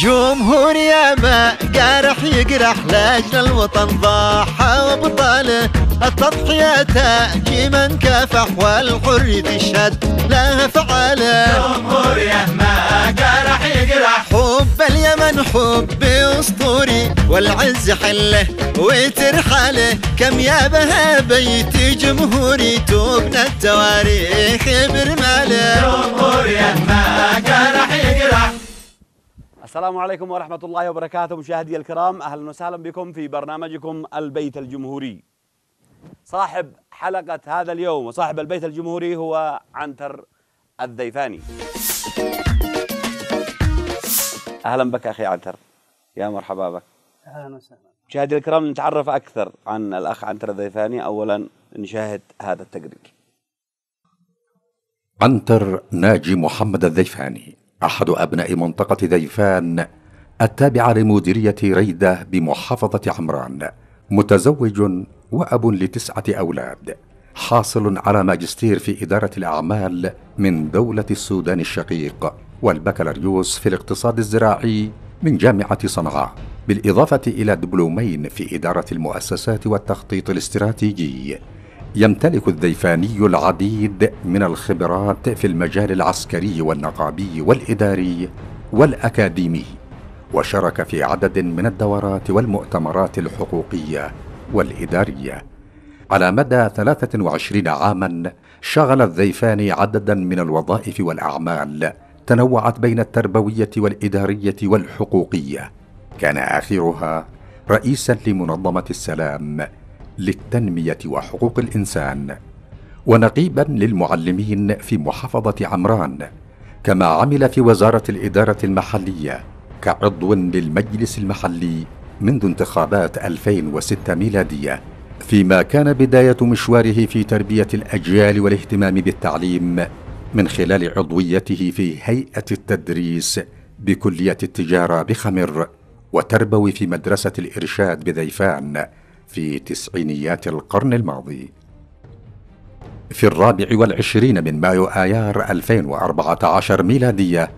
جمهور يا ما قارح يقرح لاجل الوطن ضحى وبطاله التضحية تأجي من كافح والحر تشهد لها فعاله جمهور يا ما قارح تقرح حب اليمن حب اسطوري والعز حله وترحله كم يا بها بيت جمهوري توبنا التواريخ برماله جمهوري ما قرح يقرح السلام عليكم ورحمة الله وبركاته مشاهدي الكرام أهلا وسهلا بكم في برنامجكم البيت الجمهوري صاحب حلقة هذا اليوم وصاحب البيت الجمهوري هو عنتر الذيفاني اهلا بك اخي عنتر يا مرحبا بك اهلا وسهلا مشاهدي الكرام نتعرف اكثر عن الاخ عنتر الضيفاني اولا نشاهد هذا التقرير عنتر ناجي محمد الذيفاني احد ابناء منطقه ذيفان التابعه لمديريه ريده بمحافظه عمران متزوج واب لتسعه اولاد حاصل على ماجستير في اداره الاعمال من دوله السودان الشقيق والبكالوريوس في الاقتصاد الزراعي من جامعة صنعاء بالإضافة إلى دبلومين في إدارة المؤسسات والتخطيط الاستراتيجي يمتلك الذيفاني العديد من الخبرات في المجال العسكري والنقابي والإداري والأكاديمي وشارك في عدد من الدورات والمؤتمرات الحقوقية والإدارية على مدى 23 عاما شغل الذيفاني عددا من الوظائف والأعمال تنوعت بين التربويه والاداريه والحقوقيه كان اخرها رئيسا لمنظمه السلام للتنميه وحقوق الانسان ونقيبا للمعلمين في محافظه عمران كما عمل في وزاره الاداره المحليه كعضو للمجلس المحلي منذ انتخابات 2006 ميلاديه فيما كان بدايه مشواره في تربيه الاجيال والاهتمام بالتعليم من خلال عضويته في هيئة التدريس بكلية التجارة بخمر وتربوي في مدرسة الإرشاد بذيفان في تسعينيات القرن الماضي في الرابع والعشرين من مايو آيار 2014 ميلادية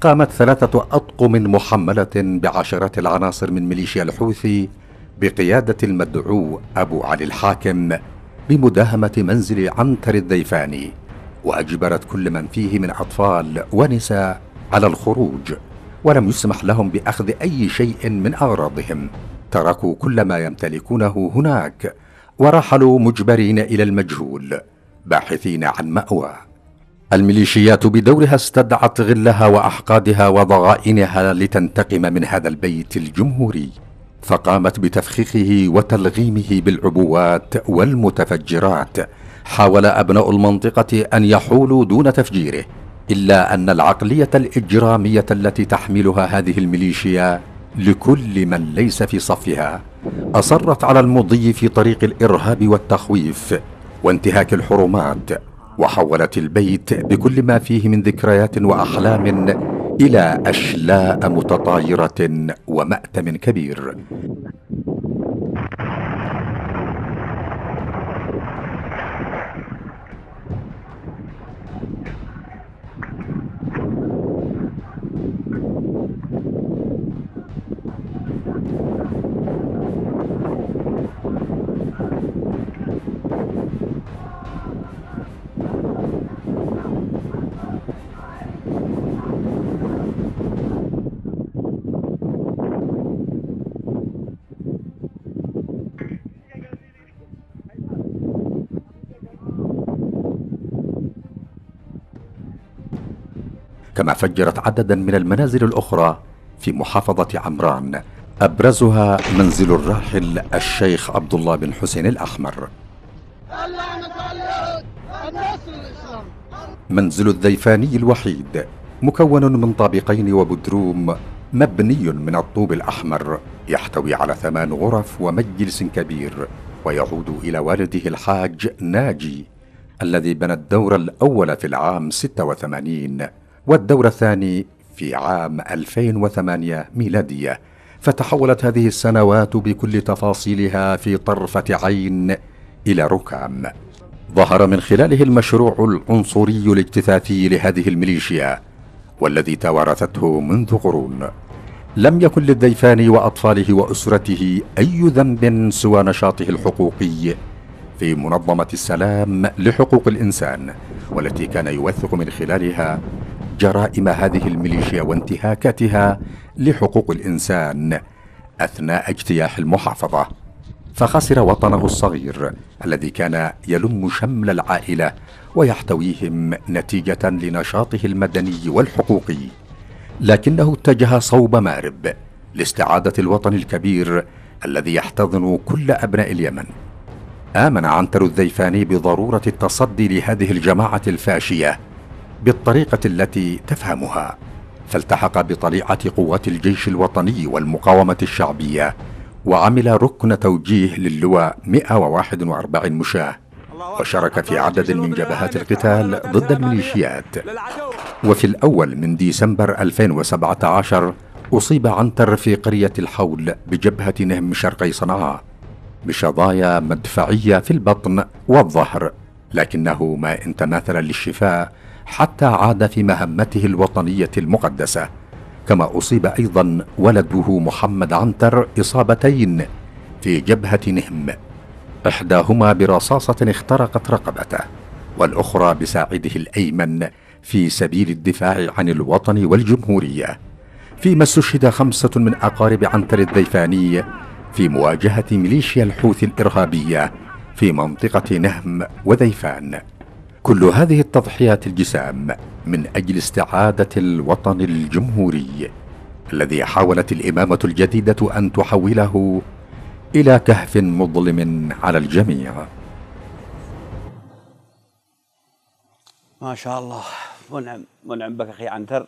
قامت ثلاثة أطقم محملة بعشرات العناصر من ميليشيا الحوثي بقيادة المدعو أبو علي الحاكم بمداهمة منزل عنتر الذيفاني واجبرت كل من فيه من اطفال ونساء على الخروج ولم يسمح لهم باخذ اي شيء من اغراضهم تركوا كل ما يمتلكونه هناك ورحلوا مجبرين الى المجهول باحثين عن ماوى الميليشيات بدورها استدعت غلها واحقادها وضغائنها لتنتقم من هذا البيت الجمهوري فقامت بتفخيخه وتلغيمه بالعبوات والمتفجرات حاول أبناء المنطقة أن يحولوا دون تفجيره إلا أن العقلية الإجرامية التي تحملها هذه الميليشيا لكل من ليس في صفها أصرت على المضي في طريق الإرهاب والتخويف وانتهاك الحرمات وحولت البيت بكل ما فيه من ذكريات وأحلام إلى أشلاء متطايرة ومأتم كبير كما فجرت عددا من المنازل الأخرى في محافظة عمران أبرزها منزل الراحل الشيخ عبد الله بن حسين الأحمر منزل الذيفاني الوحيد مكون من طابقين وبدروم مبني من الطوب الأحمر يحتوي على ثمان غرف ومجلس كبير ويعود إلى والده الحاج ناجي الذي بنى الدور الأول في العام 86 والدور الثاني في عام 2008 ميلادية فتحولت هذه السنوات بكل تفاصيلها في طرفة عين إلى ركام ظهر من خلاله المشروع العنصري الاجتثاثي لهذه الميليشيا والذي توارثته منذ قرون لم يكن للديفان واطفاله واسرته اي ذنب سوى نشاطه الحقوقي في منظمه السلام لحقوق الانسان والتي كان يوثق من خلالها جرائم هذه الميليشيا وانتهاكاتها لحقوق الانسان اثناء اجتياح المحافظه فخسر وطنه الصغير الذي كان يلم شمل العائله ويحتويهم نتيجه لنشاطه المدني والحقوقي لكنه اتجه صوب مارب لاستعاده الوطن الكبير الذي يحتضن كل ابناء اليمن امن عنتر الذيفاني بضروره التصدي لهذه الجماعه الفاشيه بالطريقه التي تفهمها فالتحق بطليعه قوات الجيش الوطني والمقاومه الشعبيه وعمل ركن توجيه للواء 141 مشاه وشارك في عدد من جبهات القتال ضد الميليشيات وفي الأول من ديسمبر 2017 أصيب عنتر في قرية الحول بجبهة نهم شرقي صنعاء بشظايا مدفعية في البطن والظهر لكنه ما إن تماثل للشفاء حتى عاد في مهمته الوطنية المقدسة كما أصيب أيضا ولده محمد عنتر إصابتين في جبهة نهم إحداهما برصاصة اخترقت رقبته والأخرى بساعده الأيمن في سبيل الدفاع عن الوطن والجمهورية فيما استشهد خمسة من أقارب عنتر الذيفاني في مواجهة ميليشيا الحوثي الإرهابية في منطقة نهم وذيفان كل هذه التضحيات الجسام من اجل استعاده الوطن الجمهوري الذي حاولت الامامه الجديده ان تحوله الى كهف مظلم على الجميع ما شاء الله منعم منعم بك اخي عنتر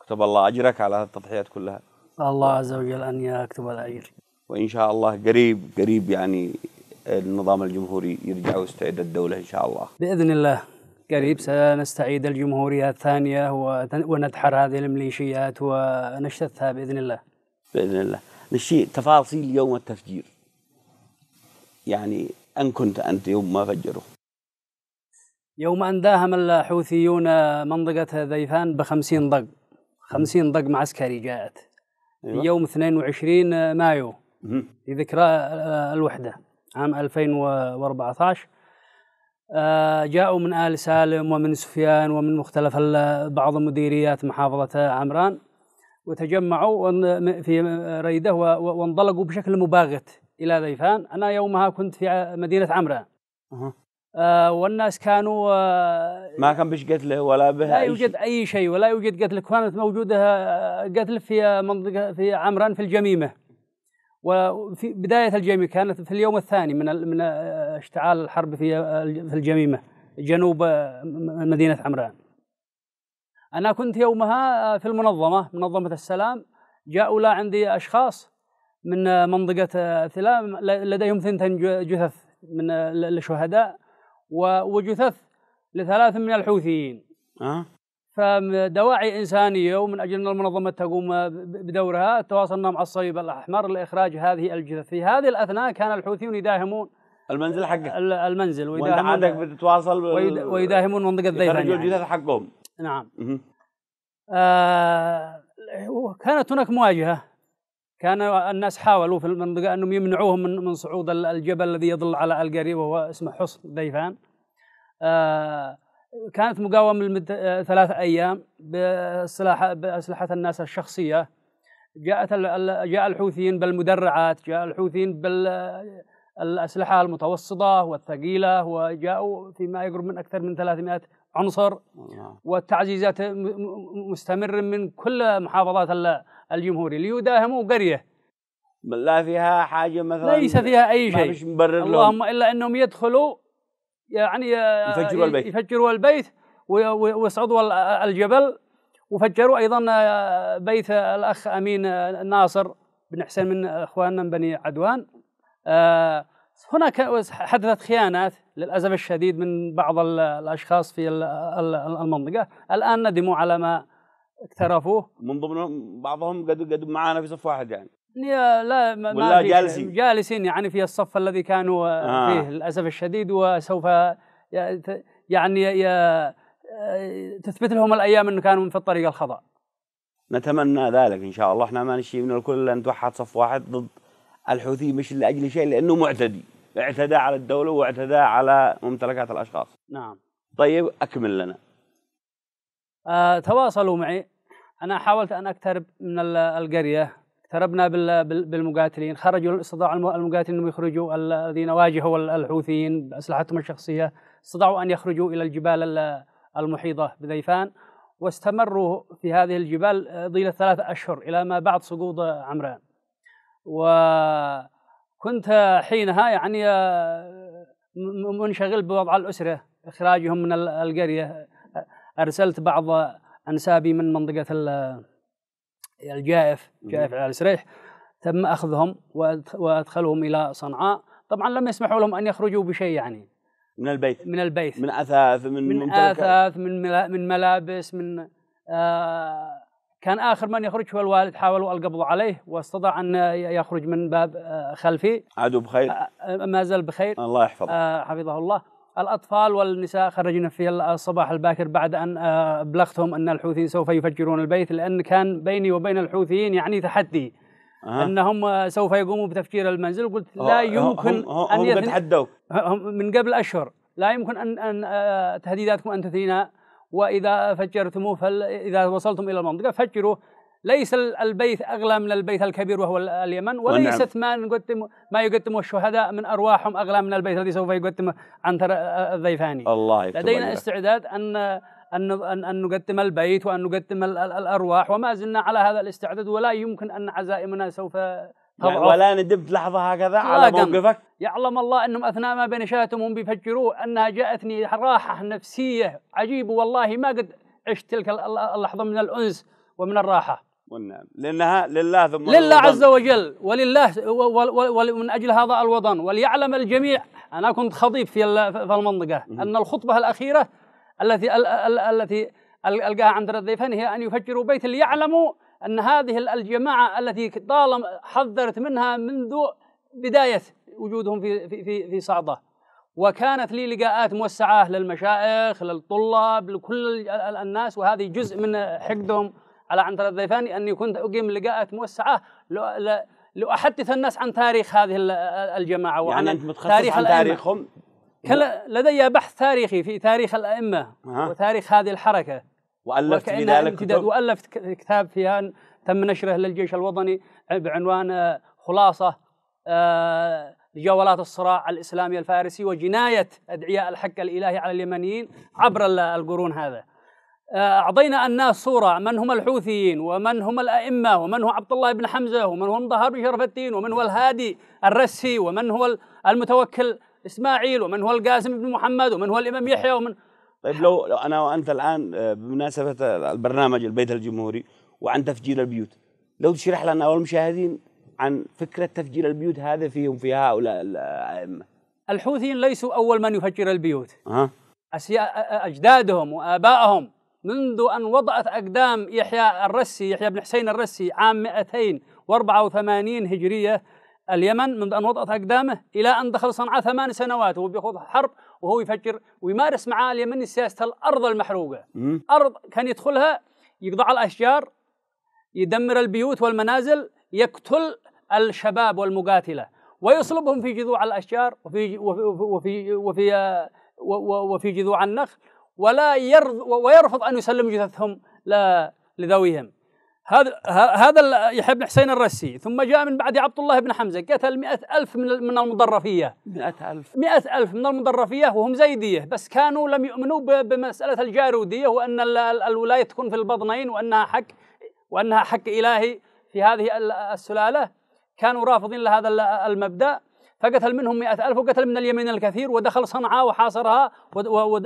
كتب الله اجرك على التضحيات كلها الله عز وجل ان يكتب الاجر وان شاء الله قريب قريب يعني النظام الجمهوري يرجع ويستعد الدوله ان شاء الله باذن الله قريب سنستعيد الجمهورية الثانية وندحر هذه الميليشيات ونشتتها بإذن الله بإذن الله نشيء تفاصيل يوم التفجير يعني أن كنت أنت يوم ما فجروا يوم أن داهم الحوثيون منطقة ذيفان بخمسين ضق خمسين ضق معسكري جاءت أيوة. يوم 22 مايو لذكرى الوحدة عام 2014 آه، جاءوا من آل سالم ومن سفيان ومن مختلف بعض مديريات محافظة عمران وتجمعوا في ريدة وانطلقوا بشكل مباغت إلى ذيفان أنا يومها كنت في مدينة عمران آه، والناس كانوا آه، ما كان بش قتله ولا به لا يوجد أي شيء ولا يوجد قتل كانت موجودة قتل في منطقة في عمران في الجميمة وفي بداية الجميمه كانت في اليوم الثاني من من آه، اشتعال الحرب في في الجميمة جنوب آه، مدينة عمران. أنا كنت يومها آه، في المنظمة منظمة السلام جاءوا لا عندي أشخاص من منطقة ثلام لديهم ثنتين جثث من الشهداء وجثث لثلاث من الحوثيين. أه؟ فدواعي انسانيه ومن اجل ان المنظمه تقوم بدورها تواصلنا مع الصليب الاحمر لاخراج هذه الجثث في هذه الاثناء كان الحوثيون يداهمون المنزل حقه المنزل ويداهمون عندك بتتواصل ويداهمون منطقه ذيبان يعني. الجثث حقهم نعم آه كانت هناك مواجهه كان الناس حاولوا في المنطقه انهم يمنعوهم من من صعود الجبل الذي يضل على القريب وهو اسمه حصن ديفان آه كانت مقاومة لمدة آه، ثلاثة ثلاث أيام بأسلحة الناس الشخصية جاءت جاء الحوثيين بالمدرعات جاء الحوثيين بالأسلحة آه، المتوسطة والثقيلة وجاءوا فيما يقرب من أكثر من 300 عنصر والتعزيزات مستمرة من كل محافظات الجمهورية ليداهموا قرية لا فيها حاجة مثلا ليس فيها أي شيء ما مبرر اللهم إلا أنهم يدخلوا يعني آه، يفجروا البيت يفجروا البيت ويصعدوا الجبل وفجروا ايضا آه، بيت الاخ امين آه، ناصر بن حسين من اخواننا من بني عدوان هناك حدثت خيانات للاسف الشديد من بعض الاشخاص في المنطقه الان ندموا على ما اقترفوه من ضمنهم بعضهم قد قد معانا في صف واحد يعني لا ما ولا جالسين جالسين يعني في الصف الذي كانوا آه. فيه للاسف الشديد وسوف يعني تثبت لهم الايام انه كانوا في الطريق الخطا نتمنى ذلك ان شاء الله احنا ما نشي من الكل ان توحد صف واحد ضد الحوثي مش لاجل شيء لانه معتدي اعتدى على الدوله واعتدى على ممتلكات الاشخاص نعم طيب اكمل لنا آه تواصلوا معي انا حاولت ان اقترب من القريه اقتربنا بالمقاتلين خرجوا استطاعوا المقاتلين انهم يخرجوا الذين واجهوا الحوثيين باسلحتهم الشخصيه استطاعوا ان يخرجوا الى الجبال المحيطه بذيفان واستمروا في هذه الجبال طيله ثلاثة اشهر الى ما بعد سقوط عمران وكنت حينها يعني آه، منشغل بوضع الاسره اخراجهم من القريه ارسلت بعض انسابي من منطقه الجائف جائف على سريح تم اخذهم وادخلهم الى صنعاء طبعا لم يسمحوا لهم ان يخرجوا بشيء يعني من البيت من البيت من اثاث من من, من اثاث من من ملابس من آه كان اخر من يخرج هو الوالد حاولوا القبض عليه واستطاع ان يخرج من باب آه، خلفي عادوا بخير آه، آه، ما زال بخير الله يحفظه حفظه الله الأطفال والنساء خرجنا في الصباح الباكر بعد أن أبلغتهم آه، أن الحوثيين سوف يفجرون البيت لأن كان بيني وبين الحوثيين يعني تحدي أه. أنهم سوف يقوموا بتفجير المنزل قلت لا يمكن هم هم أن هم من قبل أشهر لا يمكن أن, أن آه، تهديداتكم أن تثينا وإذا فجرتموه فإذا وصلتم إلى المنطقة فجروا ليس البيت أغلى من البيت الكبير وهو اليمن نعم. وليست ما نقدم ما يقدمه الشهداء من أرواحهم أغلى من البيت الذي سوف يقدمه عنتر الضيفاني الله لدينا استعداد أن أن أن نقدم البيت وأن نقدم الأرواح وما زلنا على هذا الاستعداد ولا يمكن أن عزائمنا سوف يعني ولا ندب لحظة هكذا على موقفك يعلم الله أنهم أثناء ما بين شاتهم بيفجروه أنها جاءتني راحة نفسية عجيبة والله ما قد عشت تلك اللحظة من الأنس ومن الراحة والنعم لأنها لله ثم لله عز وجل ولله ومن أجل هذا الوطن وليعلم الجميع أنا كنت خطيب في المنطقة أن الخطبة الأخيرة التي التي ألقاها عند الضيفين هي أن يفجروا بيت ليعلموا أن هذه الجماعة التي طالما حذرت منها منذ بداية وجودهم في في في, في صعدة وكانت لي لقاءات موسعة للمشايخ للطلاب لكل الناس وهذه جزء من حقدهم على عنتر الضيفاني أني كنت أقيم لقاءات موسعة لأحدث الناس عن تاريخ هذه الجماعة وعن يعني أنت متخصص تاريخ عن تاريخهم كان لدي بحث تاريخي في تاريخ الأئمة أه. وتاريخ هذه الحركة وألفت في ذلك كتب وألفت كتاب فيها تم نشره للجيش الوطني بعنوان آه، خلاصة آه، جولات الصراع الإسلامي الفارسي وجناية أدعياء الحق الإلهي على اليمنيين عبر القرون هذا آه، أعطينا الناس صورة من هم الحوثيين ومن هم الأئمة ومن هو عبد الله بن حمزة ومن هو مظهر بن شرف الدين ومن هو الهادي الرسي ومن هو المتوكل إسماعيل ومن هو القاسم بن محمد ومن هو الإمام يحيى ومن طيب لو, لو أنا وأنت الآن آه، بمناسبة البرنامج البيت الجمهوري وعن تفجير البيوت لو تشرح لنا والمشاهدين عن فكرة تفجير البيوت هذا فيهم في هؤلاء الأئمة الحوثيين ليسوا أول من يفجر البيوت أه؟ أجدادهم وآبائهم منذ أن وضعت أقدام يحيى الرسي يحيى بن حسين الرسي عام 284 هجرية اليمن منذ أن وضعت أقدامه إلى أن دخل صنعاء ثمان سنوات وهو بيخوض حرب وهو يفجر ويمارس مع اليمن سياسة الأرض المحروقة أرض كان يدخلها يقطع الأشجار يدمر البيوت والمنازل يقتل الشباب والمقاتلة ويصلبهم في جذوع الأشجار وفي وفي وفي وفي, آه، وفي, وفي جذوع النخل ولا يرض ويرفض أن يسلم جثثهم لذويهم هذا هذا يحيى بن حسين الرسي ثم جاء من بعد عبد الله بن حمزة قتل مئة ألف من من المضرفية مئة ألف مئة ألف من المضرفية وهم زيدية بس كانوا لم يؤمنوا بمسألة الجارودية وأن الولاية تكون في البطنين وأنها حق وأنها حق إلهي في هذه السلالة كانوا رافضين لهذا المبدأ فقتل منهم مئة ألف وقتل من اليمين الكثير ودخل صنعاء وحاصرها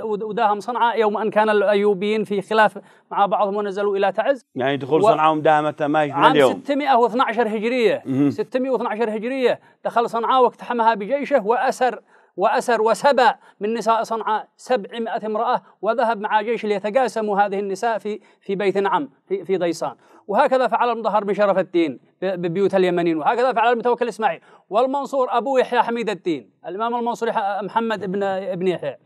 وداهم صنعاء يوم أن كان الأيوبيين في خلاف مع بعضهم ونزلوا إلى تعز يعني دخول و... صنعاء ومداهمتها ما من عام اليوم عام 612 هجرية 612 هجرية دخل صنعاء واقتحمها بجيشه وأسر وأسر وسبى من نساء صنعاء سبعمائة امرأة وذهب مع جيش ليتقاسموا هذه النساء في في بيت نعم في, في ضيصان وهكذا فعل المظهر بن شرف الدين ببيوت اليمنيين وهكذا فعل المتوكل إسماعيل والمنصور أبو يحيى حميد الدين الإمام المنصور محمد بن ابن يحيى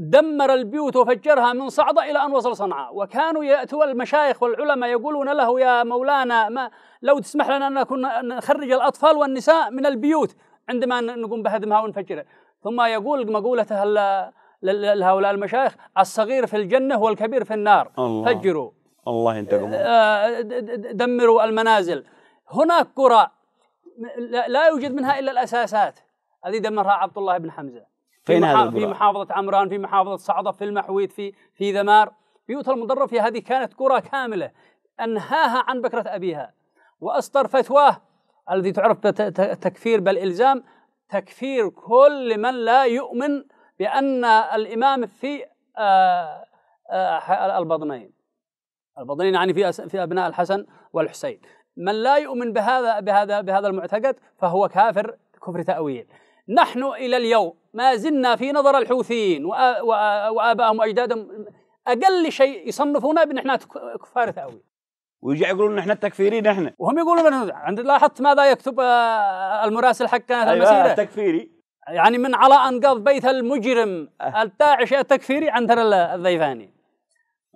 دمر البيوت وفجرها من صعدة إلى أن وصل صنعاء وكانوا يأتوا المشايخ والعلماء يقولون له يا مولانا ما لو تسمح لنا أن نخرج الأطفال والنساء من البيوت عندما نقوم بهدمها ونفجرها ثم يقول مقولة لهؤلاء المشايخ الصغير في الجنة والكبير في النار الله فجروا الله ينتقم آه، آه، دمروا المنازل هناك قرى لا يوجد منها إلا الأساسات هذه دمرها عبد الله بن حمزة في, في محافظة عمران في محافظة صعدة في المحويت في في ذمار بيوت في هذه كانت قرى كاملة أنهاها عن بكرة أبيها وأصدر فتواه الذي تعرف تكفير بل إلزام تكفير كل من لا يؤمن بأن الإمام في آه، آه، البطنين البطنين يعني في في أبناء الحسن والحسين من لا يؤمن بهذا بهذا بهذا المعتقد فهو كافر كفر تأويل نحن إلى اليوم ما زلنا في نظر الحوثيين وآبائهم وأجدادهم أقل شيء يصنفونا بأن احنا كفار تأويل ويجي يقولون احنا التكفيري احنا وهم يقولون عند لاحظت ماذا يكتب آه، المراسل حقنا أيوة المسيره التكفيري يعني من على انقاض بيت المجرم أه. التاعش التكفيري عندنا الذيفاني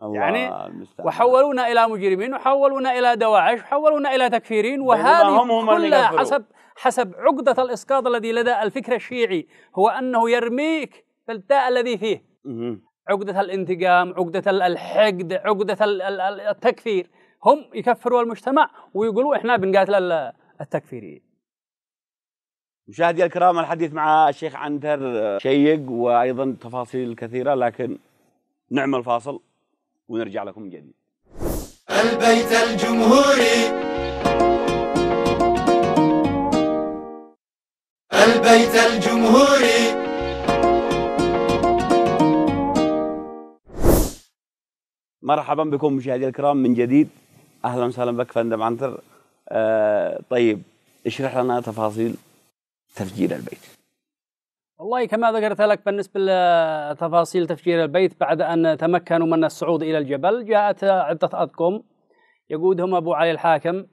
الله يعني المستعمل. وحولونا الى مجرمين وحولونا الى دواعش وحولونا الى تكفيرين وهذه هم هم كلها حسب حسب عقده الاسقاط الذي لدى الفكر الشيعي هو انه يرميك بالتاء الذي فيه عقده الانتقام عقده الحقد عقده التكفير هم يكفروا المجتمع ويقولوا احنا بنقاتل التكفيريين مشاهدي الكرام الحديث مع الشيخ عنتر شيق وايضا تفاصيل كثيره لكن نعمل فاصل ونرجع لكم من جديد البيت الجمهوري البيت الجمهوري مرحبا بكم مشاهدي الكرام من جديد اهلا وسهلا بك فندم عنتر آه طيب اشرح لنا تفاصيل تفجير البيت والله كما ذكرت لك بالنسبة لتفاصيل تفجير البيت بعد أن تمكنوا من الصعود إلى الجبل جاءت عدة أطقم يقودهم أبو علي الحاكم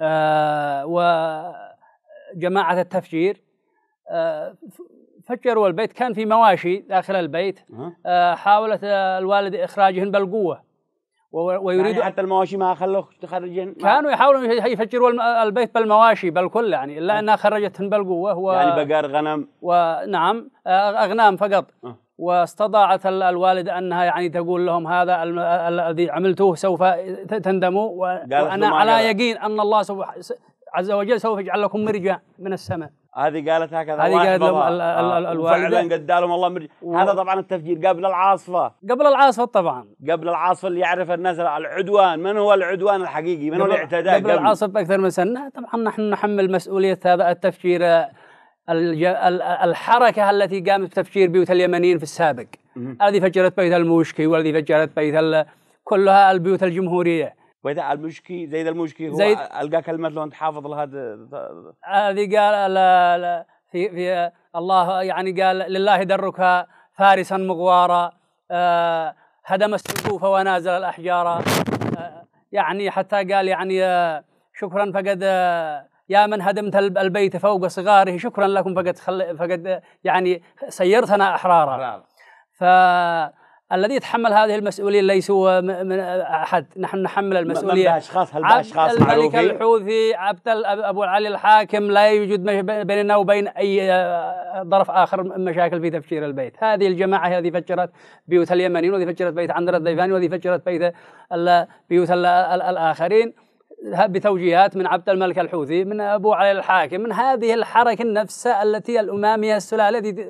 آه وجماعة التفجير آه فجروا البيت كان في مواشي داخل البيت آه، حاولت الوالد اخراجهن بالقوة ويريد يعني حتى المواشي ما خلوه تخرجن كانوا يحاولون يفجروا البيت بالمواشي بل كل يعني الا أه. انها خرجتهن بالقوه و يعني بقر غنم ونعم أه، اغنام فقط أه واستطاعت الوالدة أنها يعني تقول لهم هذا الذي عملتوه سوف تندموا وأنا على يقين أن الله سبحانه عز وجل سوف يجعل لكم مرجع من السماء هذه قالت هكذا هذه قالت لهم الوالده فعلا قد لهم الله مرج و... هذا طبعا التفجير قبل العاصفه قبل العاصفه طبعا قبل العاصفه اللي يعرف الناس العدوان من هو العدوان الحقيقي من هو الاعتداء قبل, قبل العاصفه باكثر من سنه طبعا نحن نحمل مسؤوليه هذا التفجير الج... الحركه التي قامت بتفجير بيوت اليمنيين في السابق هذه فجرت بيت الموشكي والذي فجرت بيت ال... كلها البيوت الجمهوريه واذا المشكي زيد المشكي هو زيد القى كلمه لو انت حافظ لهذا هذه قال لا لا في في الله يعني قال لله درك فارسا مغوارا آه، هدم السقوف ونازل الاحجار آه، يعني حتى قال يعني آه، شكرا فقد يا من هدمت البيت فوق صغاره شكرا لكم فقد خل فقد يعني سيرتنا احرارا ف الذي يتحمل هذه المسؤوليه ليس هو من احد نحن نحمل المسؤوليه من باشخاص هل باشخاص الملك معروفين؟ الحوثي عبد ابو علي الحاكم لا يوجد بيننا وبين اي طرف آه، اخر مشاكل في تفجير البيت هذه الجماعه هذه فجرت بيوت اليمنيين وهذه فجرت بيت عندنا الضيفاني وهذه فجرت بيت بيوت الاخرين بتوجيهات من عبد الملك الحوثي من ابو علي الحاكم من هذه الحركه نفسها التي الاماميه السلاله التي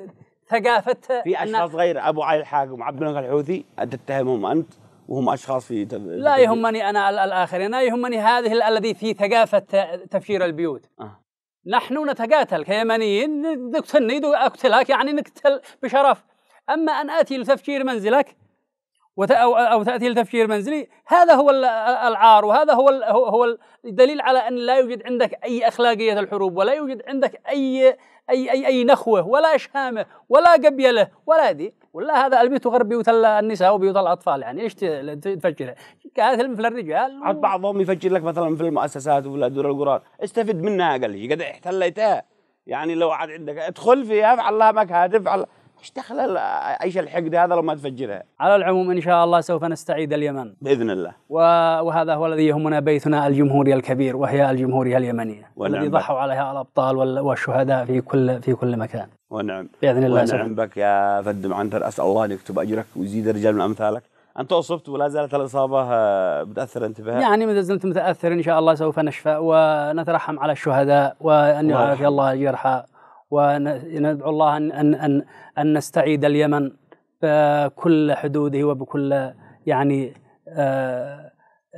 ثقافتها في اشخاص غير ابو علي الحاج ومعبد الملك الحوثي تتهمهم انت وهم اشخاص في تف... لا يهمني انا الاخرين لا يهمني هذه الذي في ثقافه تفجير البيوت آه. نحن نتقاتل كيمنيين نقتلني اقتلك يعني نقتل بشرف اما ان اتي لتفجير منزلك أو تأتي لتفجير منزلي هذا هو العار وهذا هو هو الدليل على أن لا يوجد عندك أي أخلاقية الحروب ولا يوجد عندك أي أي أي, أي نخوة ولا شهامة ولا قبيلة ولا دي ولا هذا البيت غير بيوت النساء وبيوت الاطفال يعني ايش تفجرها؟ فيلم في الرجال و... بعضهم يفجر لك مثلا في المؤسسات وفي الدور القران استفد منها اقل شيء قد احتليتها يعني لو عاد عندك ادخل فيها افعل لها مكهات ايش دخل ايش الحقد هذا لو ما تفجرها؟ على العموم ان شاء الله سوف نستعيد اليمن باذن الله وهذا هو الذي يهمنا بيتنا الجمهوريه الكبير وهي الجمهوريه اليمنيه الذي ضحوا عليها الابطال والشهداء في كل في كل مكان ونعم باذن الله ونعم بك يا فد معنتر اسال الله ان يكتب اجرك ويزيد الرجال من امثالك انت اصبت ولا زالت الاصابه آه، متاثر انت بها؟ يعني ما زلت متاثر ان شاء الله سوف نشفى ونترحم على الشهداء وان يعافي الله الجرحى وندعو الله أن, أن, أن, نستعيد اليمن بكل حدوده وبكل يعني آه،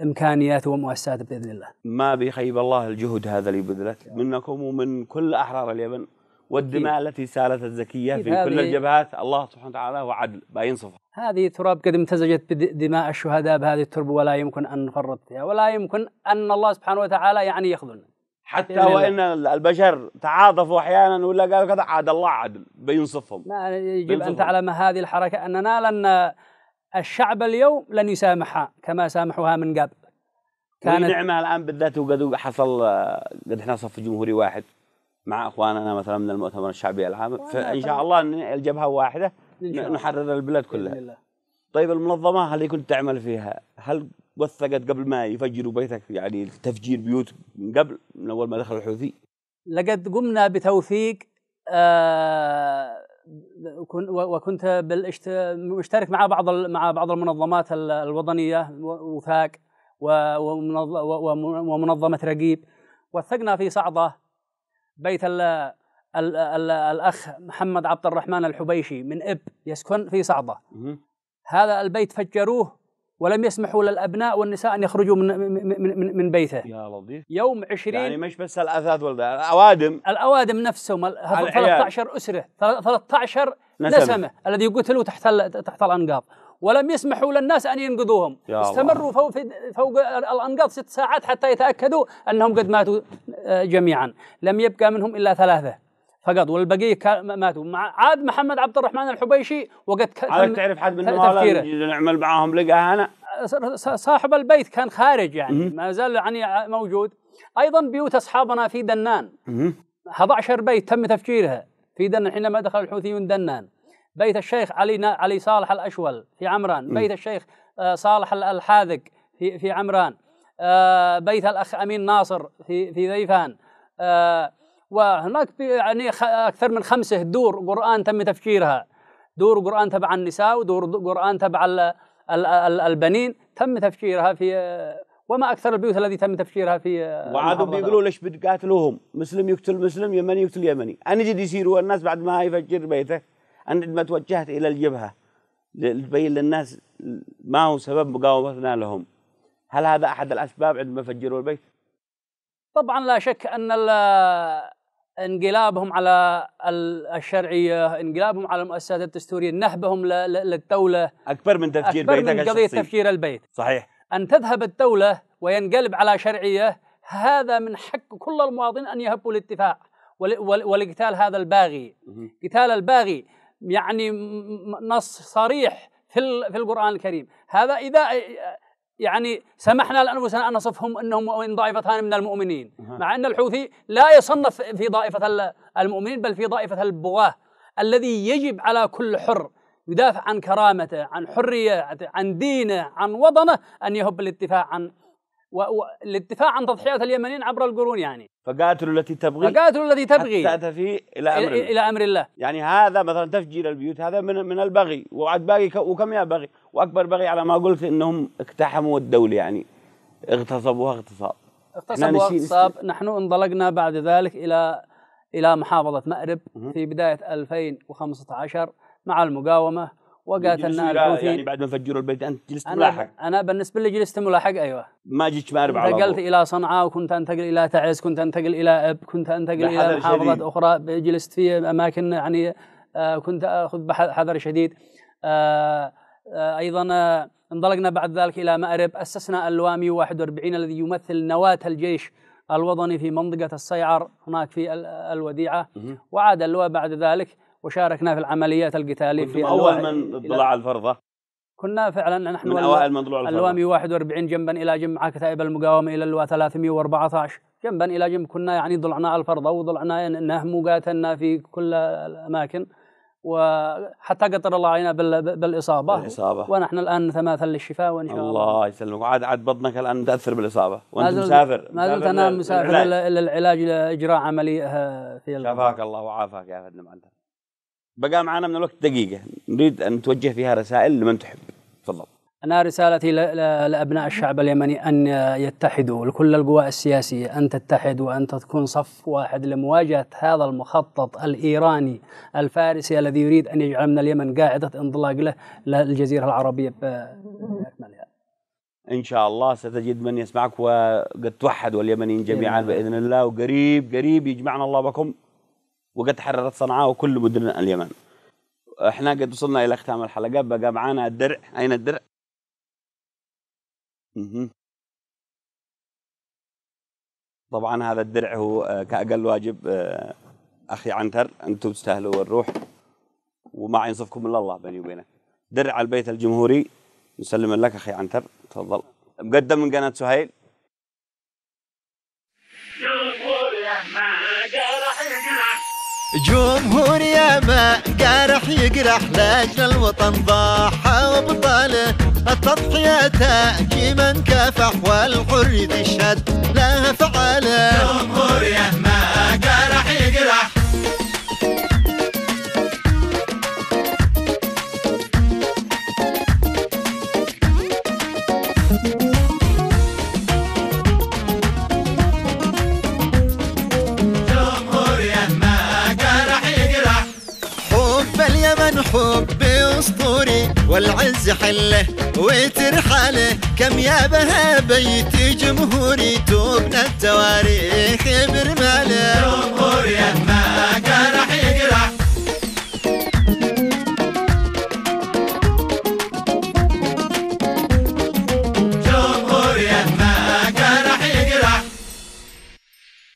إمكانياته ومؤسساته بإذن الله ما بيخيب الله الجهد هذا اللي بذلت منكم ومن كل أحرار اليمن والدماء التي سالت الزكية في كل الجبهات الله سبحانه وتعالى هو عدل بينصفها هذه تراب قد امتزجت بدماء الشهداء بهذه التربة ولا يمكن أن نفرط فيها ولا يمكن أن الله سبحانه وتعالى يعني يخذلنا حتى يعني وان البشر تعاطفوا احيانا ولا قالوا كذا عاد الله عدل بينصفهم ما يجب ان تعلم هذه الحركه اننا لن الشعب اليوم لن يسامحها كما سامحوها من قبل كانت نعمه الان بالذات وقد حصل قد احنا صف جمهوري واحد مع اخواننا مثلا من المؤتمر الشعبي العام فان شاء الله الجبهه واحده نحرر البلاد كلها طيب المنظمه هل كنت تعمل فيها هل وثقت قبل ما يفجروا بيتك يعني تفجير بيوت من قبل من اول ما دخل الحوثي لقد قمنا بتوثيق آه وكنت بالاشت... مشترك مع بعض مع بعض المنظمات الوطنيه وفاق ومنظمه رقيب وثقنا في صعده بيت الـ الـ الـ الاخ محمد عبد الرحمن الحبيشي من اب يسكن في صعده هذا البيت فجروه ولم يسمحوا للابناء والنساء ان يخرجوا من من من, من بيته يا لطيف يوم 20 يعني مش بس الاثاث ولا الاوادم الاوادم نفسهم 13 اسره 13 نسمة, نسمة. الذي قتلوا تحت تحت الانقاض ولم يسمحوا للناس ان ينقذوهم استمروا فوق, فوق الانقاض ست ساعات حتى يتاكدوا انهم قد ماتوا آه، جميعا لم يبقى منهم الا ثلاثه فقط والبقيه ماتوا عاد محمد عبد الرحمن الحبيشي وقد هل تعرف حد من اللي نعمل معاهم لقاه انا صاحب البيت كان خارج يعني ما زال يعني موجود ايضا بيوت اصحابنا في دنان 11 بيت تم تفجيرها في دنان حينما دخل الحوثيون دنان بيت الشيخ علي علي صالح الاشول في عمران بيت الشيخ آه، صالح الحاذق في في عمران آه، بيت الاخ امين ناصر في في ذيفان آه، وهناك يعني اكثر من خمسه دور قران تم تفجيرها دور قران تبع النساء ودور قران تبع البنين تم تفجيرها في وما اكثر البيوت التي تم تفجيرها في وعادوا بيقولوا ليش بتقاتلوهم مسلم يقتل مسلم يمني يقتل يمني انا جد يصير الناس بعد ما يفجر بيته انا عندما توجهت الى الجبهه لتبين للناس ما هو سبب مقاومتنا لهم هل هذا احد الاسباب عندما فجروا البيت؟ طبعا لا شك ان انقلابهم على الشرعيه، انقلابهم على المؤسسات الدستوريه، نهبهم للدوله اكبر من تفكير أكبر بيتك من قضيه الشخصي. تفكير البيت صحيح ان تذهب الدوله وينقلب على شرعيه هذا من حق كل المواطنين ان يهبوا الاتفاق ولقتال هذا الباغي قتال الباغي يعني نص صريح في في القران الكريم هذا اذا يعني سمحنا لانفسنا ان نصفهم انهم وان ضائفتان من المؤمنين مع ان الحوثي لا يصنف في طائفه المؤمنين بل في طائفه البغاه الذي يجب على كل حر يدافع عن كرامته عن حريته عن دينه عن وطنه ان يهب الاتفاق عن والدفاع عن تضحيات اليمنيين عبر القرون يعني فقاتلوا التي تبغي فقاتلوا التي تبغي حتى تفي الى امر الله. الى امر الله يعني هذا مثلا تفجير البيوت هذا من من البغي وعد باقي وكم يا بغي واكبر بغي على ما قلت انهم اقتحموا الدوله يعني اغتصبوها اغتصاب اغتصبوا اغتصاب نحن انطلقنا بعد ذلك الى الى محافظه مأرب في بدايه 2015 مع المقاومه وقاتلنا الحوثي يعني بعد ما فجروا البيت انت جلست أنا ملاحق انا بالنسبه لي جلست ملاحق ايوه ما جيت مارب على نقلت الى صنعاء وكنت انتقل الى تعز كنت انتقل الى اب كنت انتقل الى محافظات اخرى جلست في اماكن يعني آه، كنت اخذ بحذر شديد آه، آه، ايضا انطلقنا بعد ذلك الى مأرب اسسنا الوامي 41 الذي يمثل نواه الجيش الوطني في منطقه الصيعر هناك في الوديعه وعاد اللواء بعد ذلك وشاركنا في العمليات القتاليه في اول من طلع الفرضه كنا فعلا نحن من اوائل من طلعوا الوامي 41 جنبا الى جنب مع كتائب المقاومه الى اللواء 314 جنبا الى جنب كنا يعني ضلعنا على الفرضه وضلعنا نهم وقاتلنا في كل الاماكن وحتى قدر الله علينا بالاصابه بالاصابه ونحن الان نتماثل للشفاء وان شاء الله الله يسلمك عاد عاد بطنك الان متاثر بالاصابه وانت مسافر ما زلت انا مسافر للعلاج لاجراء عمليه في شفاك الله وعافاك يا فندم انت بقى معنا من الوقت دقيقة نريد أن نتوجه فيها رسائل لمن تحب تفضل أنا رسالتي لأبناء الشعب اليمني أن يتحدوا لكل القوى السياسية أن تتحد وأن تكون صف واحد لمواجهة هذا المخطط الإيراني الفارسي الذي يريد أن يجعل من اليمن قاعدة انطلاق له للجزيرة العربية بأكملها إن شاء الله ستجد من يسمعك وقد توحدوا اليمنيين جميعا بإذن الله وقريب قريب يجمعنا الله بكم وقد تحررت صنعاء وكل مدن اليمن احنا قد وصلنا الى ختام الحلقه بقى معانا الدرع اين الدرع؟ طبعا هذا الدرع هو آه، كاقل واجب آه، اخي عنتر انتم تستاهلوا الروح وما ينصفكم الا الله بيني وبينك درع البيت الجمهوري نسلم لك اخي عنتر تفضل مقدم من قناه سهيل يا ما قارح يقرح لاجل الوطن ضحى وابطاله التضحية تأتي من كافح والحر تشهد لها فعاله يا ما قارح يقرح والعز حله وترحله كم يا بها بيت جمهوري توبنا التواريخ برماله جمهوريه ما قرأ